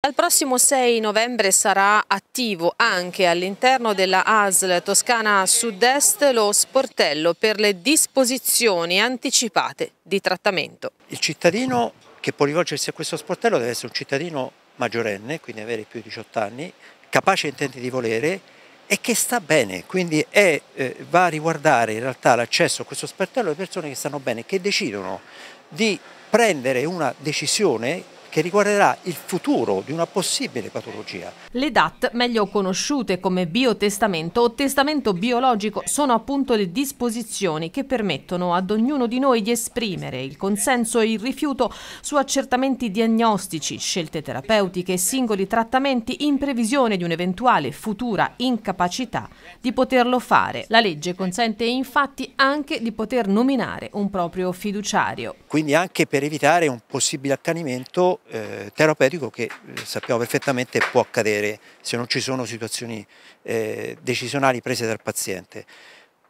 Dal prossimo 6 novembre sarà attivo anche all'interno della ASL Toscana Sud-Est lo sportello per le disposizioni anticipate di trattamento. Il cittadino che può rivolgersi a questo sportello deve essere un cittadino maggiorenne, quindi avere più di 18 anni, capace e intenti di volere e che sta bene, quindi è, eh, va a riguardare in realtà l'accesso a questo sportello le persone che stanno bene, che decidono di prendere una decisione che riguarderà il futuro di una possibile patologia. Le DAT, meglio conosciute come biotestamento o testamento biologico, sono appunto le disposizioni che permettono ad ognuno di noi di esprimere il consenso e il rifiuto su accertamenti diagnostici, scelte terapeutiche e singoli trattamenti in previsione di un'eventuale futura incapacità di poterlo fare. La legge consente infatti anche di poter nominare un proprio fiduciario. Quindi anche per evitare un possibile accanimento eh, terapeutico che eh, sappiamo perfettamente può accadere se non ci sono situazioni eh, decisionali prese dal paziente.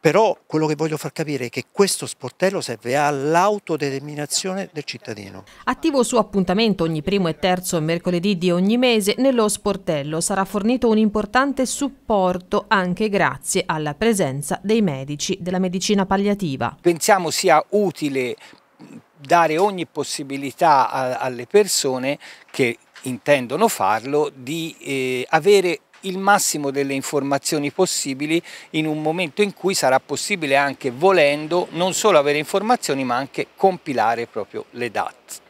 Però quello che voglio far capire è che questo sportello serve all'autodeterminazione del cittadino. Attivo su appuntamento ogni primo e terzo mercoledì di ogni mese, nello sportello sarà fornito un importante supporto anche grazie alla presenza dei medici della medicina palliativa. Pensiamo sia utile dare ogni possibilità a, alle persone che intendono farlo di eh, avere il massimo delle informazioni possibili in un momento in cui sarà possibile anche volendo non solo avere informazioni ma anche compilare proprio le DAT.